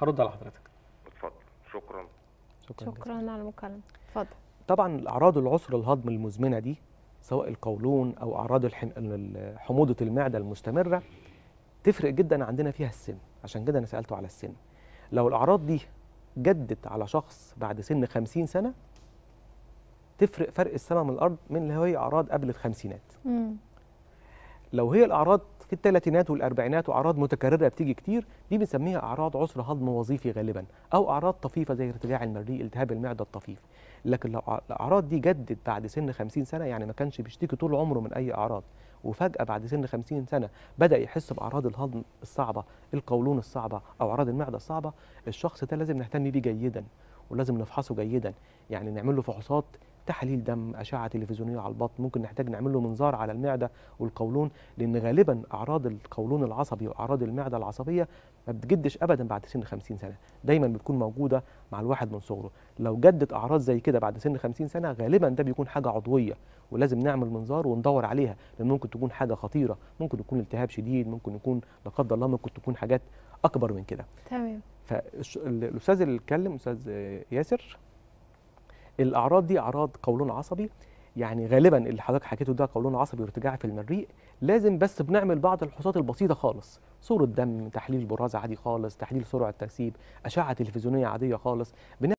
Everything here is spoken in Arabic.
هرد على حضرتك اتفضل شكرا شكرا, شكرا على المكالمه اتفضل طبعا اعراض العسر الهضم المزمنه دي سواء القولون او اعراض حموضه المعده المستمره تفرق جدا عندنا فيها السن عشان كده انا سالته على السن لو الاعراض دي جدت على شخص بعد سن 50 سنه تفرق فرق السماء من الارض من اللي هي اعراض قبل الخمسينات مم. لو هي الاعراض في الثلاثينات والاربعينات واعراض متكرره بتيجي كتير دي بنسميها اعراض عسر هضم وظيفي غالبا او اعراض طفيفه زي ارتجاع المريء التهاب المعده الطفيف لكن لو الاعراض دي جدت بعد سن 50 سنه يعني ما كانش بيشتكي طول عمره من اي اعراض وفجأة بعد سن 50 سنة بدأ يحس بأعراض الهضم الصعبة، القولون الصعبة أو أعراض المعدة الصعبة، الشخص ده لازم نهتم بيه جيدا ولازم نفحصه جيدا، يعني نعمل له فحوصات تحاليل دم اشعه تلفزيونيه على البطن ممكن نحتاج نعمل له منظار على المعده والقولون لان غالبا اعراض القولون العصبي واعراض المعده العصبيه ما بتجدش ابدا بعد سن 50 سنه دايما بتكون موجوده مع الواحد من صغره لو جدت اعراض زي كده بعد سن 50 سنه غالبا ده بيكون حاجه عضويه ولازم نعمل منظار وندور عليها لان ممكن تكون حاجه خطيره ممكن يكون التهاب شديد ممكن يكون لا قدر الله ممكن تكون حاجات اكبر من كده تمام فالاستاذ اللي اتكلم استاذ ياسر الاعراض دي اعراض قولون عصبي يعني غالبا اللي حضرتك حكيته ده قولون عصبي وارتجاع في المريء لازم بس بنعمل بعض الفحوصات البسيطه خالص صوره دم تحليل براز عادي خالص تحليل سرعه ترسيب اشعه تلفزيونيه عاديه خالص